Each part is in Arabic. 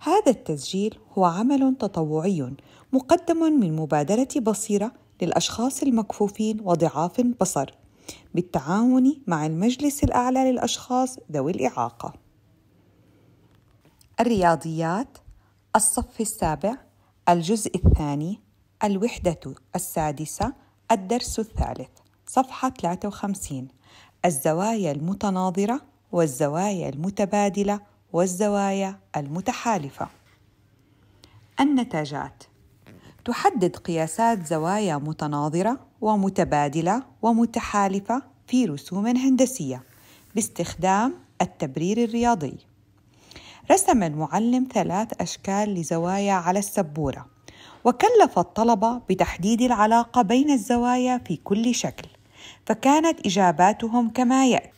هذا التسجيل هو عمل تطوعي مقدم من مبادرة بصيرة للأشخاص المكفوفين وضعاف البصر بالتعاون مع المجلس الأعلى للأشخاص ذوي الإعاقة. الرياضيات الصف السابع الجزء الثاني الوحدة السادسة الدرس الثالث صفحة 53 الزوايا المتناظرة والزوايا المتبادلة والزوايا المتحالفة. النتاجات تحدد قياسات زوايا متناظرة ومتبادلة ومتحالفة في رسوم هندسية باستخدام التبرير الرياضي. رسم المعلم ثلاث أشكال لزوايا على السبورة، وكلف الطلبة بتحديد العلاقة بين الزوايا في كل شكل، فكانت إجاباتهم كما يأتي: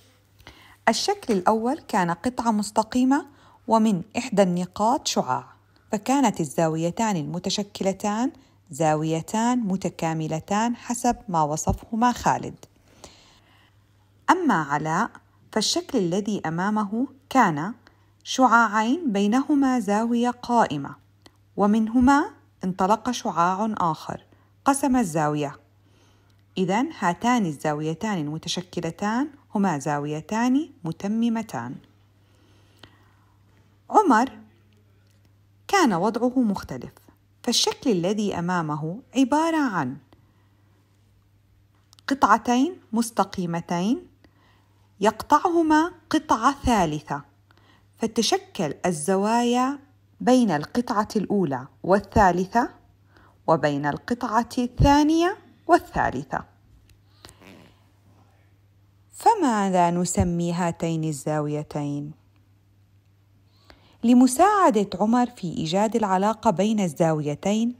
الشكل الأول كان قطعة مستقيمة ومن إحدى النقاط شعاع فكانت الزاويتان المتشكلتان زاويتان متكاملتان حسب ما وصفهما خالد أما علاء فالشكل الذي أمامه كان شعاعين بينهما زاوية قائمة ومنهما انطلق شعاع آخر قسم الزاوية إذا هاتان الزاويتان المتشكلتان هما زاويتان متممتان عمر كان وضعه مختلف فالشكل الذي امامه عباره عن قطعتين مستقيمتين يقطعهما قطعه ثالثه فتشكل الزوايا بين القطعه الاولى والثالثه وبين القطعه الثانيه والثالثه فماذا نسمي هاتين الزاويتين لمساعده عمر في ايجاد العلاقه بين الزاويتين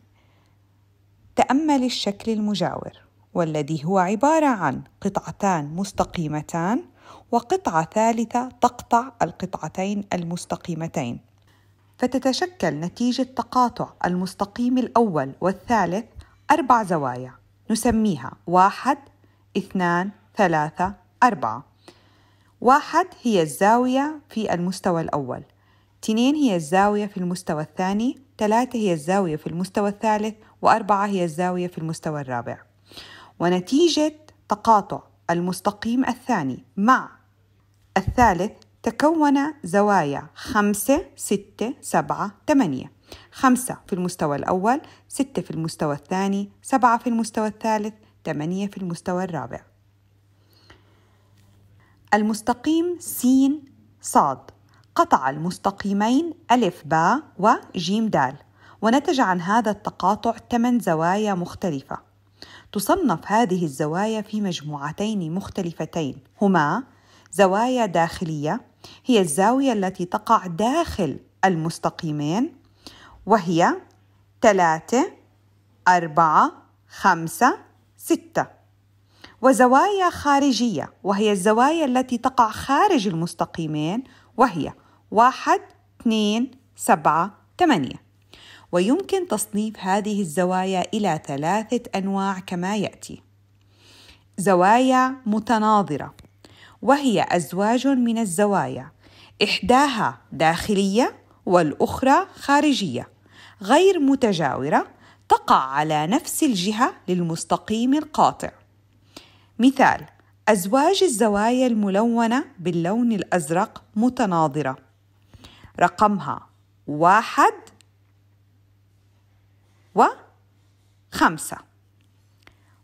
تامل الشكل المجاور والذي هو عباره عن قطعتان مستقيمتان وقطعه ثالثه تقطع القطعتين المستقيمتين فتتشكل نتيجه تقاطع المستقيم الاول والثالث اربع زوايا نسميها واحد اثنان ثلاثه أربعة واحد هي الزاوية في المستوى الأول اثنين هي الزاوية في المستوى الثاني ثلاثة هي الزاوية في المستوى الثالث وأربعة هي الزاوية في المستوى الرابع ونتيجة تقاطع المستقيم الثاني مع الثالث تكون زوايا خمسة ستة سبعة ثمانية خمسة في المستوى الأول ستة في المستوى الثاني سبعة في المستوى الثالث ثمانية في المستوى الرابع المستقيم س صاد قطع المستقيمين ألف باء وجيم دال ونتج عن هذا التقاطع ثمان زوايا مختلفة تصنف هذه الزوايا في مجموعتين مختلفتين هما زوايا داخلية هي الزاوية التي تقع داخل المستقيمين وهي ثلاثة أربعة خمسة ستة وزوايا خارجية وهي الزوايا التي تقع خارج المستقيمين وهي واحد اثنين سبعة ثمانية ويمكن تصنيف هذه الزوايا إلى ثلاثة أنواع كما يأتي زوايا متناظرة وهي أزواج من الزوايا إحداها داخلية والأخرى خارجية غير متجاورة تقع على نفس الجهة للمستقيم القاطع مثال أزواج الزوايا الملونة باللون الأزرق متناظرة رقمها واحد وخمسة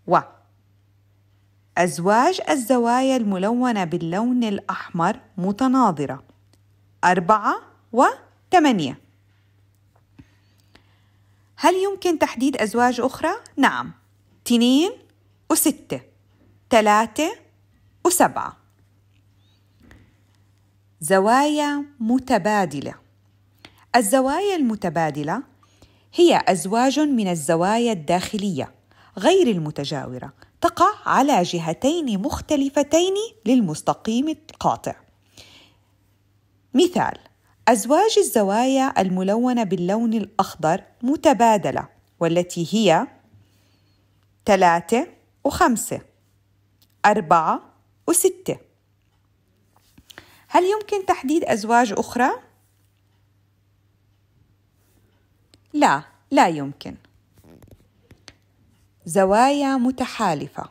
و أزواج الزوايا الملونة باللون الأحمر متناظرة أربعة وثمانية هل يمكن تحديد أزواج أخرى؟ نعم تنين وستة ثلاثة وسبعة زوايا متبادلة الزوايا المتبادلة هي أزواج من الزوايا الداخلية غير المتجاورة تقع على جهتين مختلفتين للمستقيم القاطع مثال أزواج الزوايا الملونة باللون الأخضر متبادلة والتي هي 3 و5 أربعة وستة هل يمكن تحديد أزواج أخرى؟ لا لا يمكن زوايا متحالفة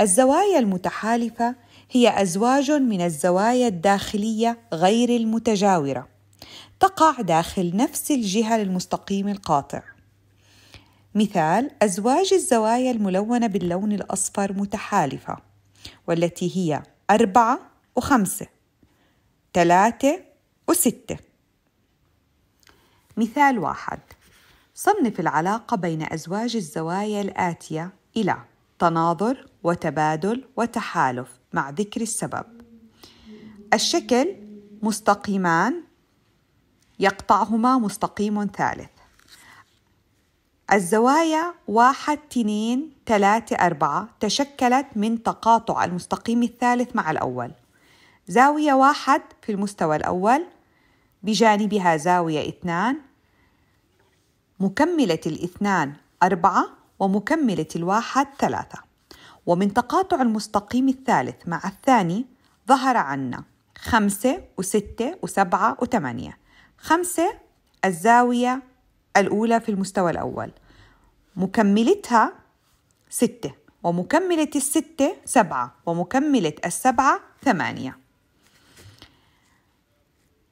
الزوايا المتحالفة هي أزواج من الزوايا الداخلية غير المتجاورة تقع داخل نفس الجهة للمستقيم القاطع مثال أزواج الزوايا الملونة باللون الأصفر متحالفة والتي هي أربعة وخمسة ثلاثة وستة مثال واحد صنف العلاقة بين أزواج الزوايا الآتية إلى تناظر وتبادل وتحالف مع ذكر السبب الشكل مستقيمان يقطعهما مستقيم ثالث الزوايا واحد تنين ثلاثة أربعة تشكلت من تقاطع المستقيم الثالث مع الأول زاوية واحد في المستوى الأول بجانبها زاوية اثنان مكملة الاثنان أربعة ومكملة الواحد ثلاثة ومن تقاطع المستقيم الثالث مع الثاني ظهر عنا خمسة وستة وسبعة وثمانية خمسة الزاوية الأولى في المستوى الأول مكملتها ستة ومكملة الستة سبعة ومكملة السبعة ثمانية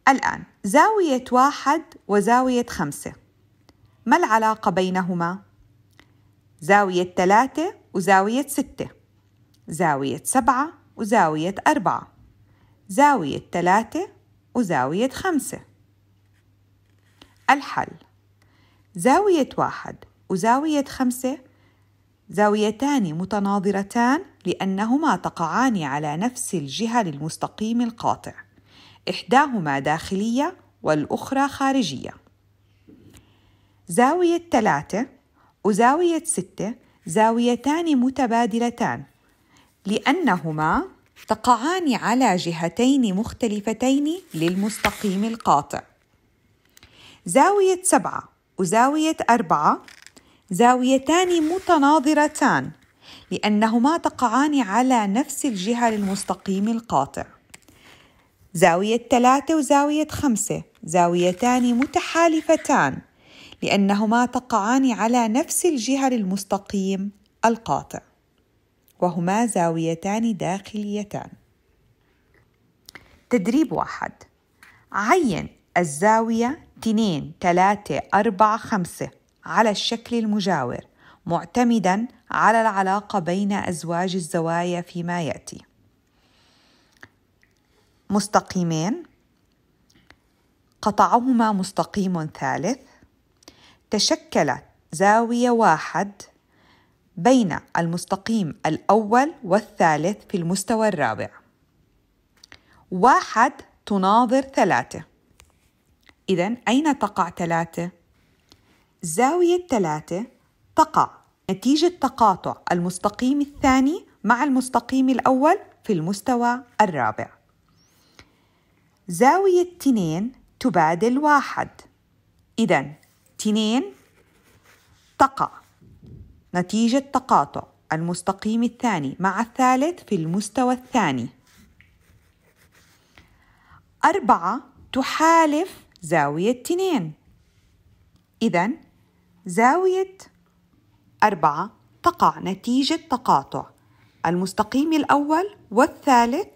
الآن زاوية واحد وزاوية خمسة ما العلاقة بينهما؟ زاوية ثلاثة وزاوية ستة زاوية سبعة وزاوية أربعة زاوية ثلاثة وزاوية خمسة الحل زاوية واحد وزاوية خمسة زاويتان متناظرتان لأنهما تقعان على نفس الجهة للمستقيم القاطع إحداهما داخلية والأخرى خارجية زاوية ثلاثة وزاوية ستة زاويتان متبادلتان لأنهما تقعان على جهتين مختلفتين للمستقيم القاطع زاوية سبعة وزاوية أربعة زاويتان متناظرتان لأنهما تقعان على نفس الجهة للمستقيم القاطع زاوية ثلاثة وزاوية خمسة زاويتان متحالفتان لأنهما تقعان على نفس الجهة للمستقيم القاطع وهما زاويتان داخليتان تدريب واحد عين الزاوية 2 3 4 5 على الشكل المجاور معتمدا على العلاقة بين أزواج الزوايا فيما يأتي مستقيمين قطعهما مستقيم ثالث تشكلت زاوية واحد بين المستقيم الأول والثالث في المستوى الرابع واحد تناظر ثلاثة إذا أين تقع ثلاثة؟ زاوية ثلاثة تقع نتيجة تقاطع المستقيم الثاني مع المستقيم الأول في المستوى الرابع زاوية 2 تبادل واحد إذا 2 تقع نتيجة تقاطع المستقيم الثاني مع الثالث في المستوى الثاني أربعة تحالف زاوية 2 إذا زاوية 4 تقع نتيجة تقاطع المستقيم الأول والثالث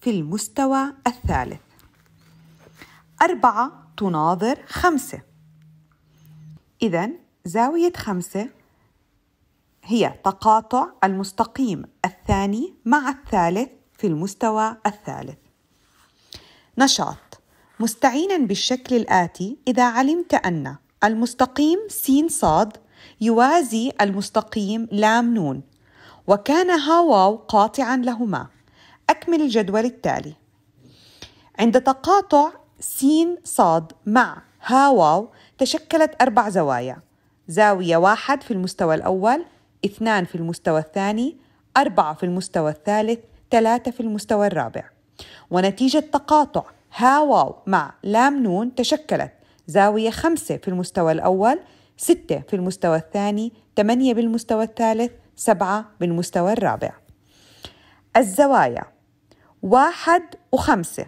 في المستوى الثالث أربعة تناظر خمسة إذا زاوية خمسة هي تقاطع المستقيم الثاني مع الثالث في المستوى الثالث نشاط مستعينا بالشكل الآتي إذا علمت أن المستقيم س صاد يوازي المستقيم لام نون وكان واو قاطعا لهما أكمل الجدول التالي عند تقاطع س صاد مع واو تشكلت أربع زوايا زاوية واحد في المستوى الأول اثنان في المستوى الثاني أربعة في المستوى الثالث ثلاثة في المستوى الرابع ونتيجة تقاطع ها واو مع لام نون تشكلت زاوية خمسة في المستوى الأول ستة في المستوى الثاني ثمانية بالمستوى الثالث سبعة بالمستوى الرابع الزوايا واحد وخمسة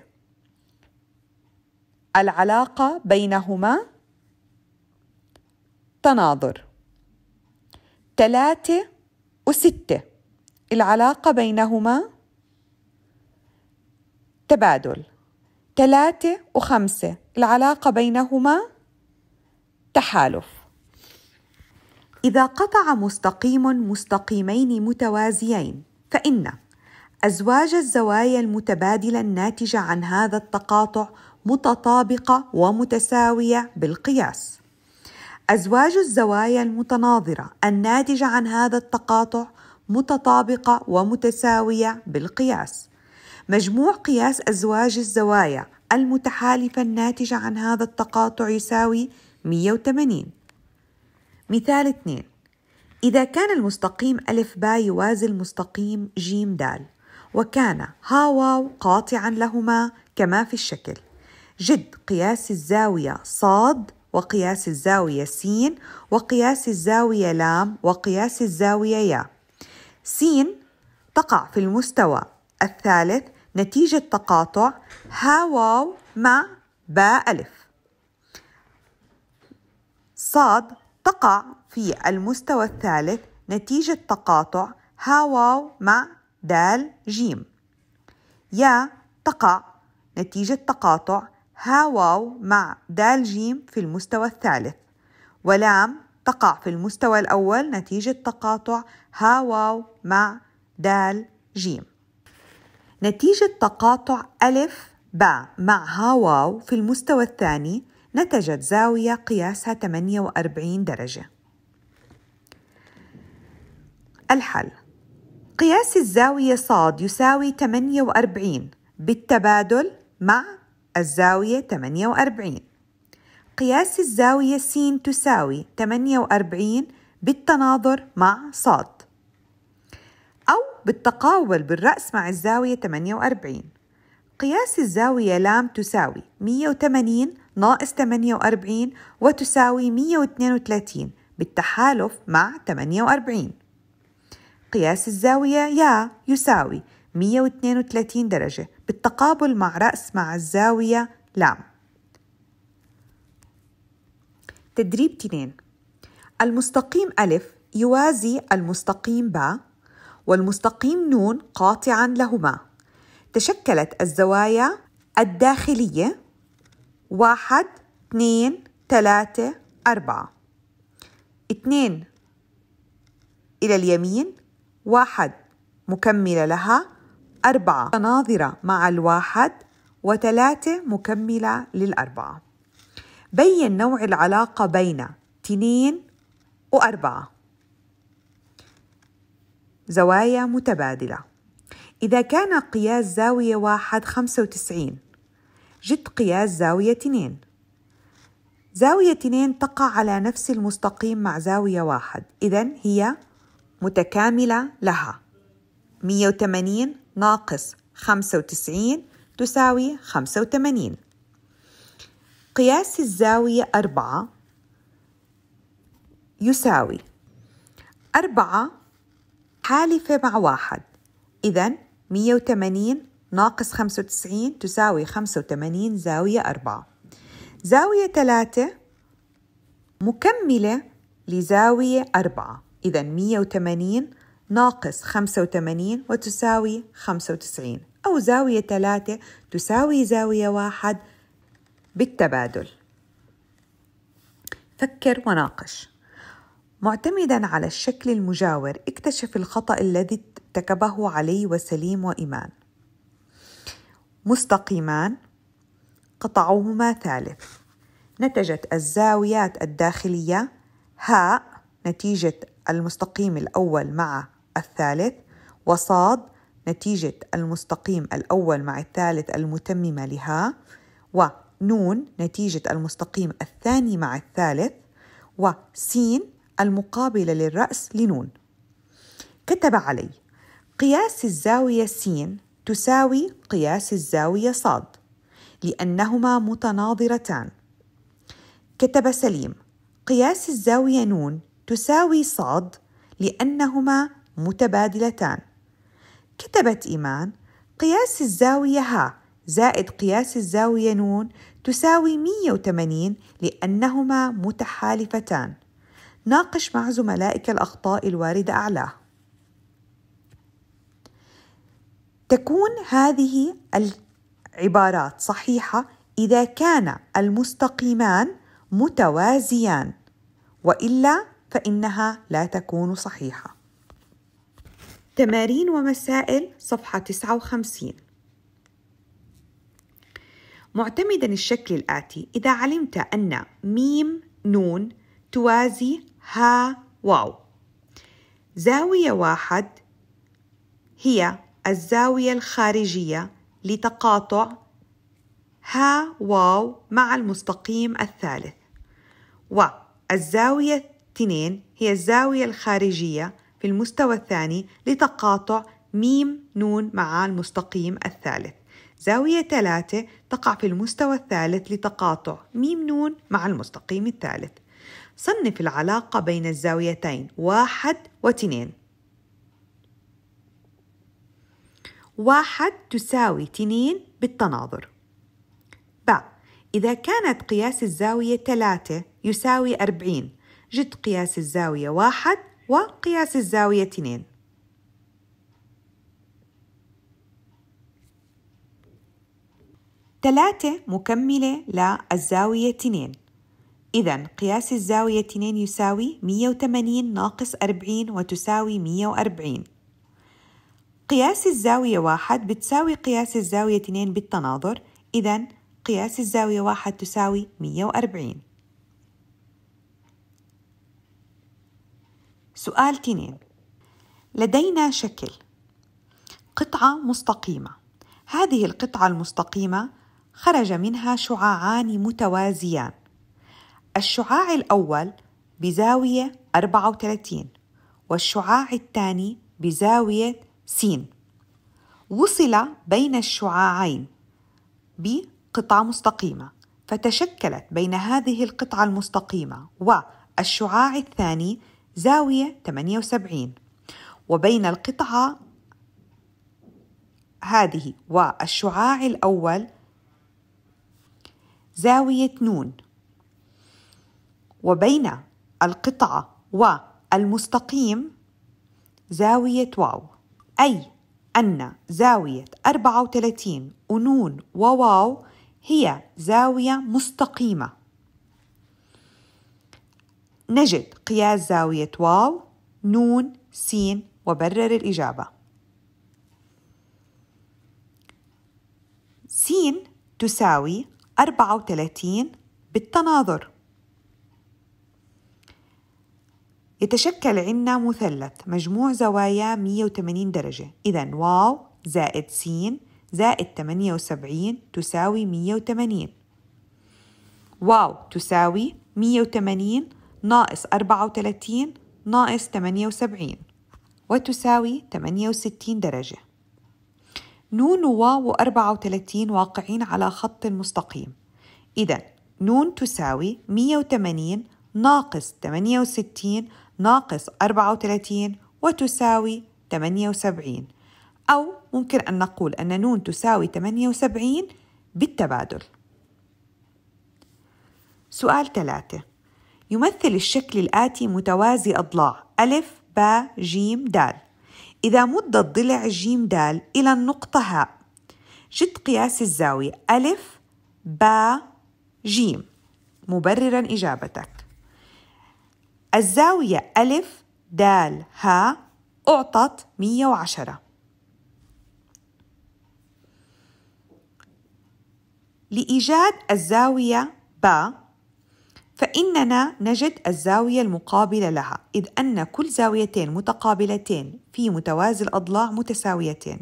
العلاقة بينهما تناظر ثلاثة وستة العلاقة بينهما تبادل ثلاثة وخمسة العلاقة بينهما تحالف إذا قطع مستقيم مستقيمين متوازيين فإن أزواج الزوايا المتبادلة الناتجة عن هذا التقاطع متطابقة ومتساوية بالقياس. أزواج الزوايا المتناظرة الناتجة عن هذا التقاطع متطابقة ومتساوية بالقياس. مجموع قياس أزواج الزوايا المتحالفة الناتجة عن هذا التقاطع يساوي 180 مثال 2 إذا كان المستقيم ألف با يوازي المستقيم جيم دال وكان ها واو قاطعا لهما كما في الشكل جد قياس الزاوية صاد وقياس الزاوية سين وقياس الزاوية لام وقياس الزاوية يا سين تقع في المستوى الثالث نتيجة تقاطع ها واو مع باء ألف صاد تقع في المستوى الثالث نتيجة تقاطع ها واو مع دال جيم يا تقع نتيجة تقاطع ها واو مع دال جيم في المستوى الثالث ولام تقع في المستوى الأول نتيجة تقاطع ها واو مع دال جيم نتيجة تقاطع ألف باء مع واو في المستوى الثاني نتجت زاوية قياسها 48 درجة الحل قياس الزاوية صاد يساوي 48 بالتبادل مع الزاوية 48 قياس الزاوية س تساوي 48 بالتناظر مع صاد بالتقاول بالرأس مع الزاوية 48 قياس الزاوية لام تساوي 180 ناقص 48 وتساوي 132 بالتحالف مع 48 قياس الزاوية يا يساوي 132 درجة بالتقابل مع رأس مع الزاوية لام تدريب 2 المستقيم ألف يوازي المستقيم باء والمستقيم نون قاطعا لهما تشكلت الزوايا الداخلية واحد اثنين ثلاثة أربعة اثنين إلى اليمين واحد مكملة لها أربعة تناظرة مع الواحد وثلاثة مكملة للأربعة بين نوع العلاقة بين تنين وأربعة زوايا متبادلة إذا كان قياس زاوية واحد خمسة وتسعين جد قياس زاوية اثنين زاوية اثنين تقع على نفس المستقيم مع زاوية واحد إذا هي متكاملة لها 180 ناقص 95 تساوي 85 قياس الزاوية أربعة يساوي أربعة حالفة مع واحد إذا 180 ناقص 95 تساوي 85 زاوية 4 زاوية 3 مكملة لزاوية 4 إذا 180 ناقص 85 وتساوي 95 أو زاوية 3 تساوي زاوية 1 بالتبادل فكر وناقش معتمدا على الشكل المجاور اكتشف الخطأ الذي ارتكبه علي وسليم وإيمان مستقيمان قطعوهما ثالث نتجت الزاويات الداخلية هاء نتيجة المستقيم الأول مع الثالث وصاد نتيجة المستقيم الأول مع الثالث المتممة لها ونون نتيجة المستقيم الثاني مع الثالث وسين المقابلة للرأس لنون كتب علي قياس الزاوية س تساوي قياس الزاوية ص لأنهما متناظرتان كتب سليم قياس الزاوية ن تساوي ص لأنهما متبادلتان كتبت إيمان قياس الزاوية ه زائد قياس الزاوية ن تساوي 180 لأنهما متحالفتان ناقش مع زملائك الأخطاء الواردة أعلاه تكون هذه العبارات صحيحة إذا كان المستقيمان متوازيان وإلا فإنها لا تكون صحيحة تمارين ومسائل صفحة 59 معتمدا الشكل الآتي إذا علمت أن ميم نون توازي ها واو زاوية واحد هي الزاوية الخارجية لتقاطع ها واو مع المستقيم الثالث والزاوية اثنين هي الزاوية الخارجية في المستوى الثاني لتقاطع ميم نون مع المستقيم الثالث زاوية ثلاثة تقع في المستوى الثالث لتقاطع ميم نون مع المستقيم الثالث صنف العلاقة بين الزاويتين واحد واثنين واحد تساوي تنين بالتناظر ب إذا كانت قياس الزاوية ثلاثة يساوي أربعين جد قياس الزاوية واحد وقياس الزاوية اثنين ثلاثة مكملة للزاوية اثنين إذا قياس الزاوية 2 يساوي 180 ناقص 40 وتساوي 140 قياس الزاوية 1 بتساوي قياس الزاوية 2 بالتناظر إذا قياس الزاوية 1 تساوي 140 سؤال 2 لدينا شكل قطعة مستقيمة هذه القطعة المستقيمة خرج منها شعاعان متوازيان الشعاع الأول بزاوية 34 والشعاع الثاني بزاوية س وصل بين الشعاعين بقطعة مستقيمة فتشكلت بين هذه القطعة المستقيمة والشعاع الثاني زاوية 78 وبين القطعة هذه والشعاع الأول زاوية نون وبين القطعة والمستقيم زاوية واو أي أن زاوية 34 أنون وواو هي زاوية مستقيمة نجد قياس زاوية واو نون سين وبرر الإجابة سين تساوي 34 بالتناظر يتشكل عنا مثلث مجموع زوايا 180 درجة إذا واو زائد سين زائد 78 تساوي 180 واو تساوي 180 ناقص 34 ناقص 78 وتساوي 68 درجة نون وواو 34 واقعين على خط مستقيم إذا نون تساوي 180 ناقص 68 ناقص 34 وتساوي 78 أو ممكن أن نقول أن نون تساوي 78 بالتبادل سؤال ثلاثة يمثل الشكل الآتي متوازي أضلاع ألف با جيم دال إذا مد الضلع جيم دال إلى النقطة هاء جد قياس الزاوية ألف با جيم مبررا إجابتك الزاوية ألف دال ها أعطت 110 لإيجاد الزاوية با فإننا نجد الزاوية المقابلة لها إذ أن كل زاويتين متقابلتين في متوازي الأضلاع متساويتين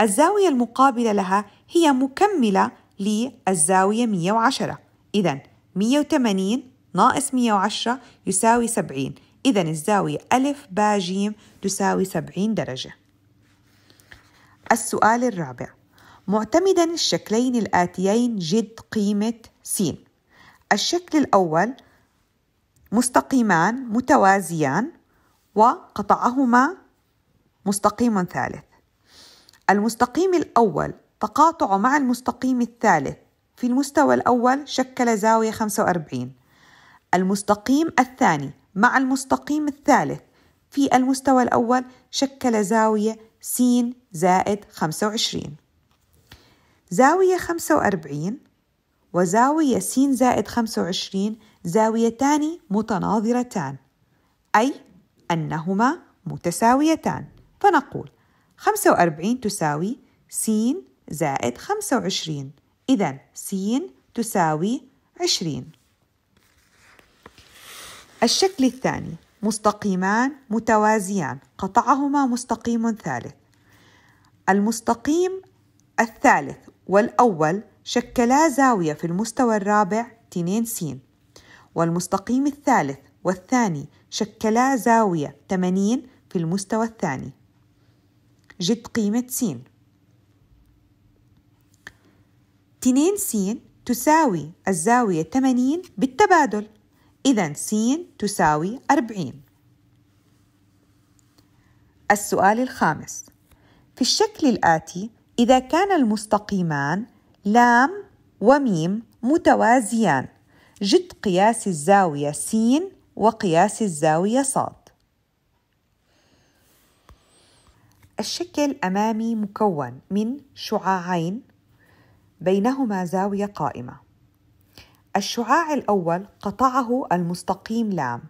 الزاوية المقابلة لها هي مكملة للزاوية 110 إذا 180 ناقص 110 يساوي 70 إذا الزاوية ألف با جيم تساوي 70 درجة السؤال الرابع معتمدا الشكلين الآتيين جد قيمة س الشكل الأول مستقيمان متوازيان وقطعهما مستقيم ثالث المستقيم الأول تقاطع مع المستقيم الثالث في المستوى الأول شكل زاوية 45 المستقيم الثاني مع المستقيم الثالث في المستوى الأول شكل زاوية س زائد 25 زاوية 45 وزاوية س زائد 25 زاويتان متناظرتان أي أنهما متساويتان فنقول 45 تساوي س زائد 25 إذا س تساوي 20 الشكل الثاني مستقيمان متوازيان قطعهما مستقيم ثالث المستقيم الثالث والأول شكلا زاوية في المستوى الرابع تنين س والمستقيم الثالث والثاني شكلا زاوية 80 في المستوى الثاني جد قيمة س تنين س تساوي الزاوية 80 بالتبادل إذا س تساوي 40 السؤال الخامس في الشكل الآتي إذا كان المستقيمان لام وميم متوازيان جد قياس الزاوية س وقياس الزاوية ص الشكل أمامي مكون من شعاعين بينهما زاوية قائمة الشعاع الأول قطعه المستقيم لام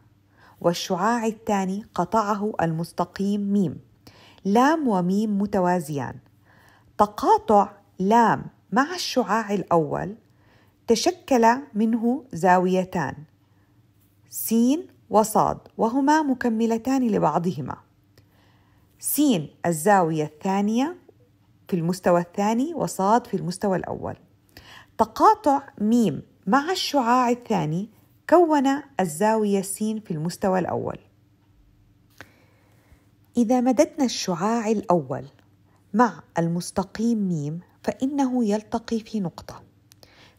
والشعاع الثاني قطعه المستقيم ميم لام وميم متوازيان تقاطع لام مع الشعاع الأول تشكل منه زاويتان سين وصاد وهما مكملتان لبعضهما سين الزاوية الثانية في المستوى الثاني وصاد في المستوى الأول تقاطع ميم مع الشعاع الثاني كون الزاوية س في المستوى الأول إذا مددنا الشعاع الأول مع المستقيم م فإنه يلتقي في نقطة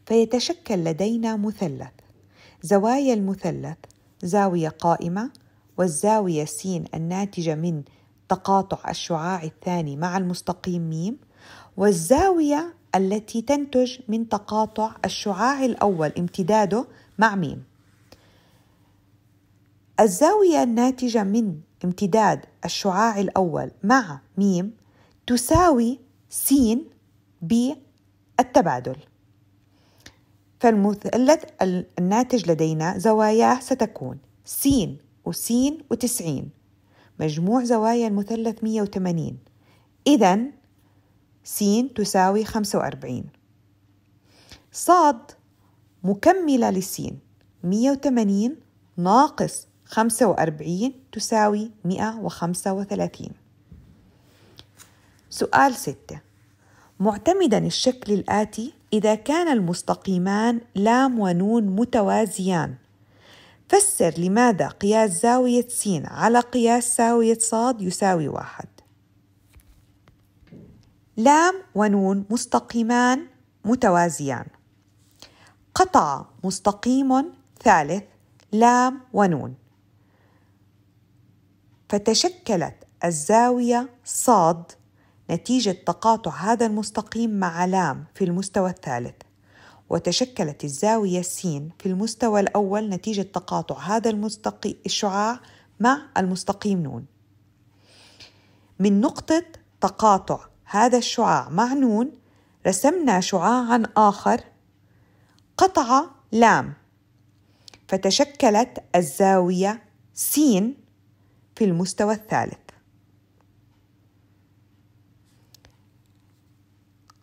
فيتشكل لدينا مثلث زوايا المثلث زاوية قائمة والزاوية س الناتجة من تقاطع الشعاع الثاني مع المستقيم م والزاوية التي تنتج من تقاطع الشعاع الأول امتداده مع ميم الزاوية الناتجة من امتداد الشعاع الأول مع ميم تساوي س بالتبادل فالمثلث الناتج لدينا زواياه ستكون س س وتسعين مجموع زوايا المثلث 180 إذا س تساوي 45 ص مكملة لس 180 ناقص 45 تساوي 135 سؤال 6 معتمدا الشكل الآتي إذا كان المستقيمان لام ونون متوازيان فسر لماذا قياس زاوية س على قياس زاوية ص يساوي واحد لام ونون مستقيمان متوازيان قطع مستقيم ثالث لام ونون فتشكلت الزاوية صاد نتيجة تقاطع هذا المستقيم مع لام في المستوى الثالث وتشكلت الزاوية س في المستوى الأول نتيجة تقاطع هذا المستقي الشعاع مع المستقيم نون من نقطة تقاطع هذا الشعاع مع نون رسمنا شعاعا آخر قطع لام فتشكلت الزاوية س في المستوى الثالث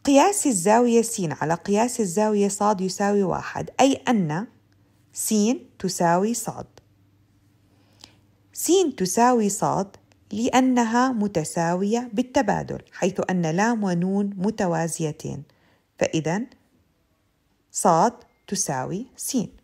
قياس الزاوية س على قياس الزاوية ص يساوي واحد أي أن س تساوي ص س تساوي ص لأنها متساوية بالتبادل حيث أن لام ونون متوازيتين فإذا صاد تساوي سين